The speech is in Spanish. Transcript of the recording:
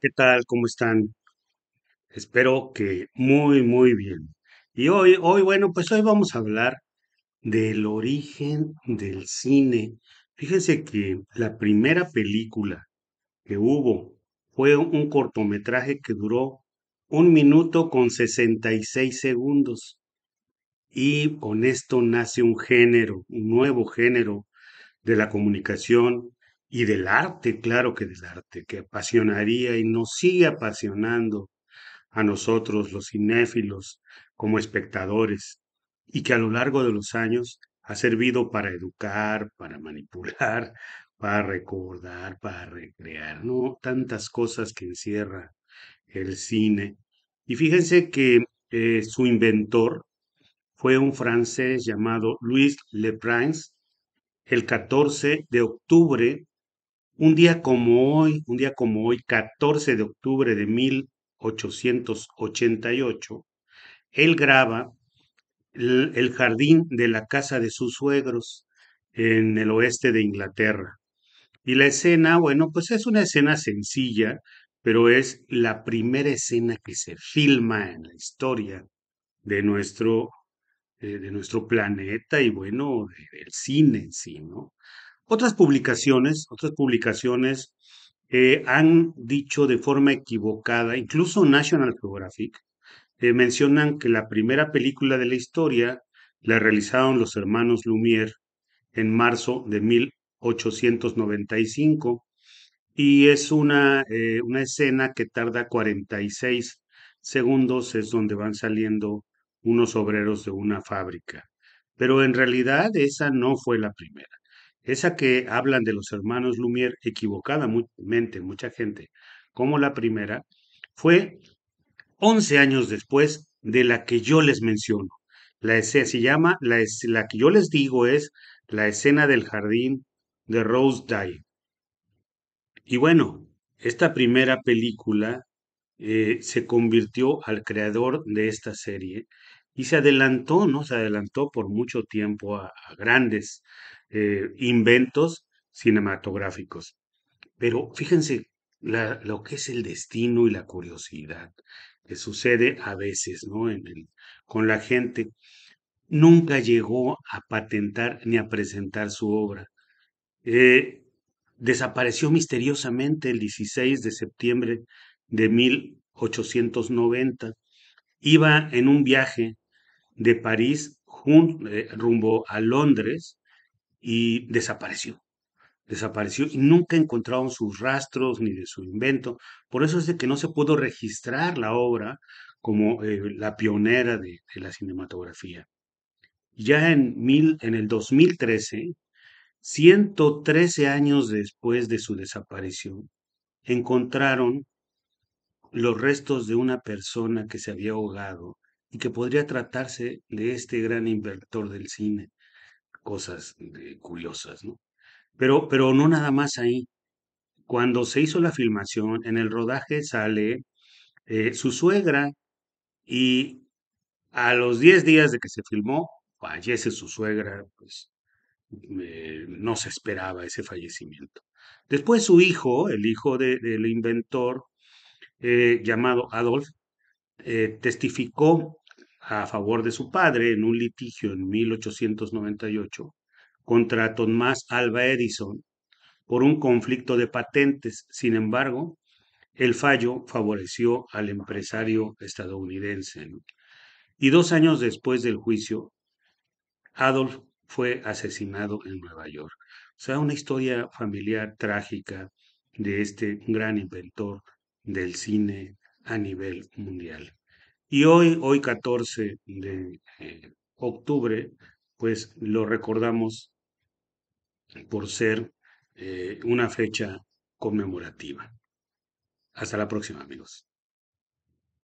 ¿qué tal? ¿Cómo están? Espero que muy, muy bien. Y hoy, hoy, bueno, pues hoy vamos a hablar del origen del cine. Fíjense que la primera película que hubo fue un cortometraje que duró un minuto con 66 segundos. Y con esto nace un género, un nuevo género de la comunicación y del arte, claro que del arte, que apasionaría y nos sigue apasionando a nosotros los cinéfilos como espectadores y que a lo largo de los años ha servido para educar, para manipular, para recordar, para recrear, ¿no? Tantas cosas que encierra el cine. Y fíjense que eh, su inventor fue un francés llamado Louis Prince, el 14 de octubre un día como hoy, un día como hoy, 14 de octubre de 1888, él graba el, jardín de la casa de sus suegros en el oeste de Inglaterra. Y la escena, bueno, pues es una escena sencilla, pero es la primera escena que se filma en la historia de nuestro, eh, de nuestro planeta y bueno, del cine en sí, ¿no? Otras publicaciones, otras publicaciones eh, han dicho de forma equivocada, incluso National Geographic, eh, mencionan que la primera película de la historia la realizaron los hermanos Lumière en marzo de 1895 y es una, eh, una escena que tarda 46 segundos, es donde van saliendo unos obreros de una fábrica. Pero en realidad esa no fue la primera. Esa que hablan de los hermanos Lumière equivocadamente mucha gente, como la primera, fue 11 años después de la que yo les menciono. La escena se llama, la, la que yo les digo es la escena del jardín de Rose Dye. Y bueno, esta primera película eh, se convirtió al creador de esta serie y se adelantó, ¿no? Se adelantó por mucho tiempo a grandes eh, inventos cinematográficos. Pero fíjense lo que es el destino y la curiosidad que sucede a veces ¿no? En el, con la gente. Nunca llegó a patentar ni a presentar su obra. Eh, desapareció misteriosamente el 16 de septiembre de 1890. Iba en un viaje de París eh, rumbo a Londres y desapareció. Desapareció y nunca encontraron sus rastros ni de su invento. Por eso es de que no se pudo registrar la obra como eh, la pionera de, la cinematografía. Ya en, mil, en el 2013, 113 años después de su desaparición, encontraron los restos de una persona que se había ahogado y que podría tratarse de este gran inventor del cine cosas eh, curiosas, ¿no? Pero, pero no nada más ahí. Cuando se hizo la filmación, en el rodaje sale eh, su suegra y a los 10 días de que se filmó, fallece su suegra, pues eh, no se esperaba ese fallecimiento. Después su hijo, el hijo del inventor, llamado Adolf, testificó a favor de su padre en un litigio en 1898 contra Tomás Alba Edison por un conflicto de patentes. Sin embargo, el fallo favoreció al empresario estadounidense. Y dos años después del juicio, Adolf fue asesinado en Nueva York. O sea, una historia familiar trágica de este gran inventor del cine a nivel mundial. Y hoy, hoy 14 de eh, octubre, pues lo recordamos por ser eh, una fecha conmemorativa. Hasta la próxima, amigos.